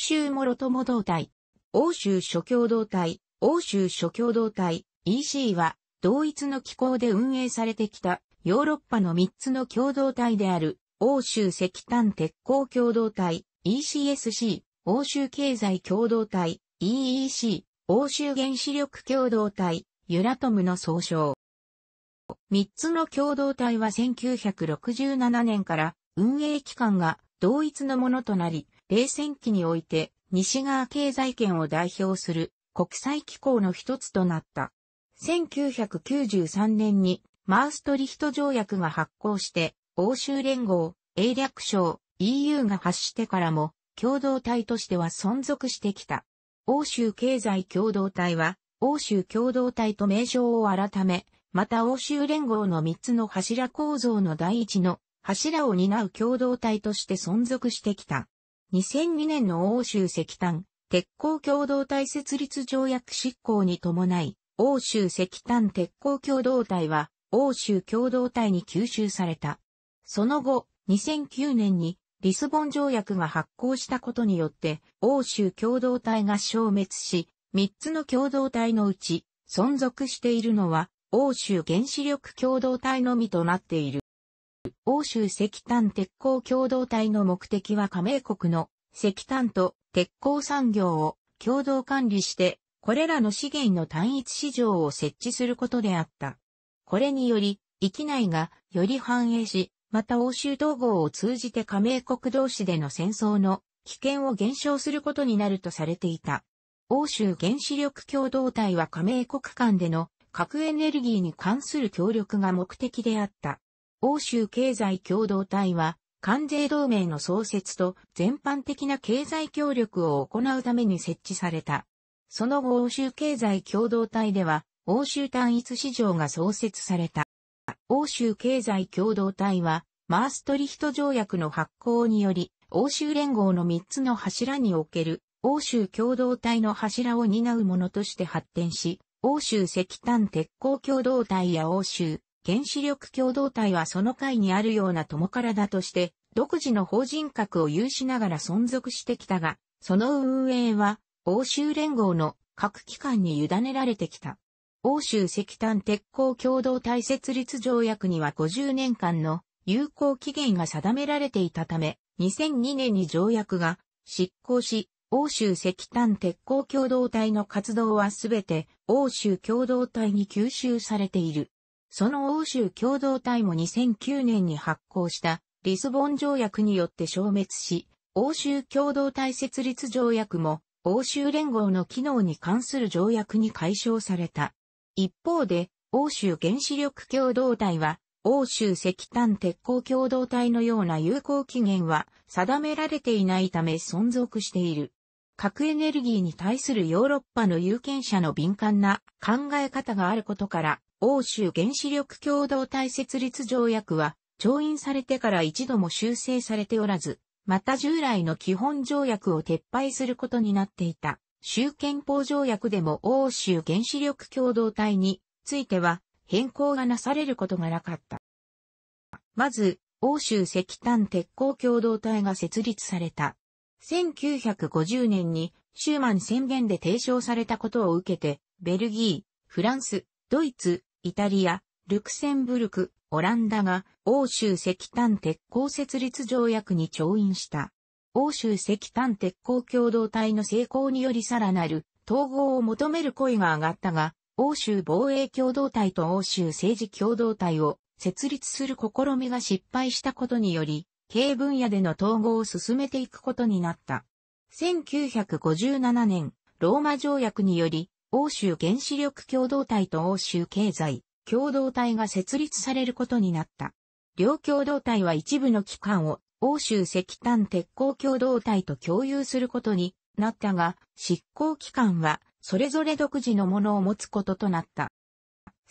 欧州諸友同体、欧州諸共同体、欧州諸共同体、EC は、同一の機構で運営されてきた、ヨーロッパの3つの共同体である、欧州石炭鉄鋼共同体、ECSC、欧州経済共同体、EEC、欧州原子力共同体、ユラトムの総称。3つの共同体は1967年から運営機関が同一のものとなり、冷戦期において西側経済圏を代表する国際機構の一つとなった。1993年にマーストリヒト条約が発効して、欧州連合、英略省、EU が発してからも、共同体としては存続してきた。欧州経済共同体は、欧州共同体と名称を改め、また欧州連合の3つの柱構造の第一の柱を担う共同体として存続してきた。2002年の欧州石炭、鉄鋼共同体設立条約執行に伴い、欧州石炭鉄鋼共同体は、欧州共同体に吸収された。その後、2009年にリスボン条約が発行したことによって、欧州共同体が消滅し、3つの共同体のうち、存続しているのは、欧州原子力共同体のみとなっている。欧州石炭鉄鋼共同体の目的は加盟国の石炭と鉄鋼産業を共同管理して、これらの資源の単一市場を設置することであった。これにより、域内がより繁栄し、また欧州統合を通じて加盟国同士での戦争の危険を減少することになるとされていた。欧州原子力共同体は加盟国間での核エネルギーに関する協力が目的であった。欧州経済共同体は、関税同盟の創設と全般的な経済協力を行うために設置された。その後欧州経済共同体では、欧州単一市場が創設された。欧州経済共同体は、マーストリヒト条約の発行により、欧州連合の3つの柱における、欧州共同体の柱を担うものとして発展し、欧州石炭鉄鋼共同体や欧州原子力共同体はその会にあるような友からだとして、独自の法人格を有しながら存続してきたが、その運営は、欧州連合の各機関に委ねられてきた。欧州石炭鉄鋼共同体設立条約には50年間の有効期限が定められていたため、2002年に条約が執行し、欧州石炭鉄鋼共同体の活動はすべて欧州共同体に吸収されている。その欧州共同体も2009年に発行したリスボン条約によって消滅し、欧州共同体設立条約も欧州連合の機能に関する条約に解消された。一方で、欧州原子力共同体は、欧州石炭鉄鋼共同体のような有効期限は定められていないため存続している。核エネルギーに対するヨーロッパの有権者の敏感な考え方があることから、欧州原子力共同体設立条約は、調印されてから一度も修正されておらず、また従来の基本条約を撤廃することになっていた。州憲法条約でも欧州原子力共同体については変更がなされることがなかった。まず、欧州石炭鉄鋼共同体が設立された。1950年にシューマン宣言で提唱されたことを受けて、ベルギー、フランス、ドイツ、イタリア、ルクセンブルク、オランダが欧州石炭鉄鋼設立条約に調印した。欧州石炭鉄鋼共同体の成功によりさらなる統合を求める声が上がったが、欧州防衛共同体と欧州政治共同体を設立する試みが失敗したことにより、軽分野での統合を進めていくことになった。1957年、ローマ条約により、欧州原子力共同体と欧州経済共同体が設立されることになった。両共同体は一部の機関を欧州石炭鉄鋼共同体と共有することになったが、執行機関はそれぞれ独自のものを持つこととなった。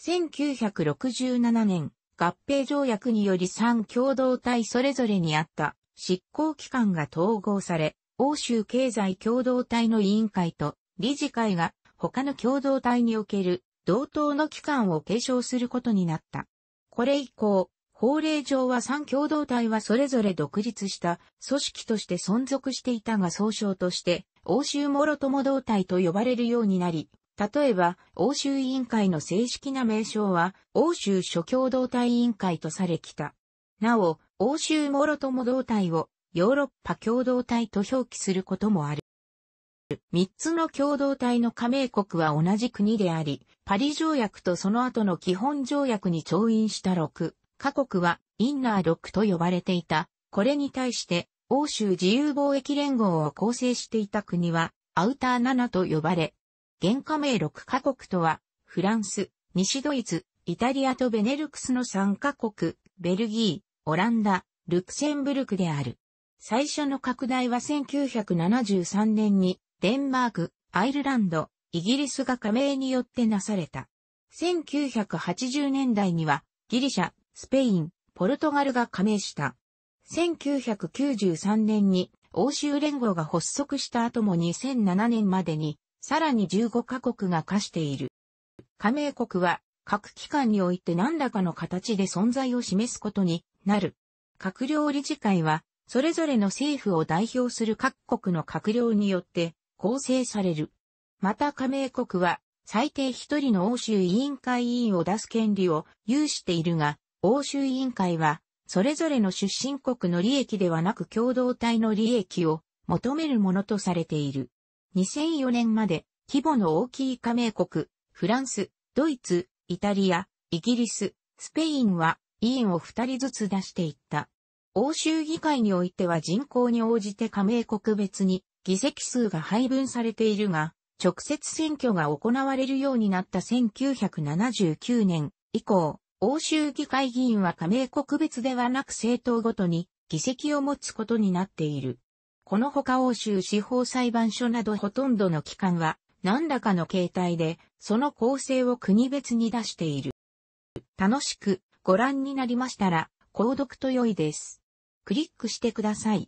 1967年、合併条約により三共同体それぞれにあった執行機関が統合され、欧州経済共同体の委員会と理事会が他の共同体における同等の機関を継承することになった。これ以降、法令上は三共同体はそれぞれ独立した組織として存続していたが総称として、欧州諸共同体と呼ばれるようになり、例えば、欧州委員会の正式な名称は、欧州諸共同体委員会とされきた。なお、欧州諸共同体を、ヨーロッパ共同体と表記することもある。三つの共同体の加盟国は同じ国であり、パリ条約とその後の基本条約に調印した6、各国はインナー6と呼ばれていた。これに対して、欧州自由貿易連合を構成していた国は、アウター7と呼ばれ、原加盟6カ国とは、フランス、西ドイツ、イタリアとベネルクスの3カ国、ベルギー、オランダ、ルクセンブルクである。最初の拡大は1973年に、デンマーク、アイルランド、イギリスが加盟によってなされた。1980年代には、ギリシャ、スペイン、ポルトガルが加盟した。1993年に欧州連合が発足した後も2007年までにさらに15カ国が課している。加盟国は各機関において何らかの形で存在を示すことになる。閣僚理事会は、それぞれの政府を代表する各国の閣僚によって構成される。また加盟国は、最低一人の欧州委員会委員を出す権利を有しているが、欧州委員会は、それぞれの出身国の利益ではなく共同体の利益を求めるものとされている。2004年まで規模の大きい加盟国、フランス、ドイツ、イタリア、イギリス、スペインは委員を2人ずつ出していった。欧州議会においては人口に応じて加盟国別に議席数が配分されているが、直接選挙が行われるようになった1979年以降、欧州議会議員は加盟国別ではなく政党ごとに議席を持つことになっている。この他欧州司法裁判所などほとんどの機関は、何らかの形態で、その構成を国別に出している。楽しくご覧になりましたら、購読と良いです。クリックしてください。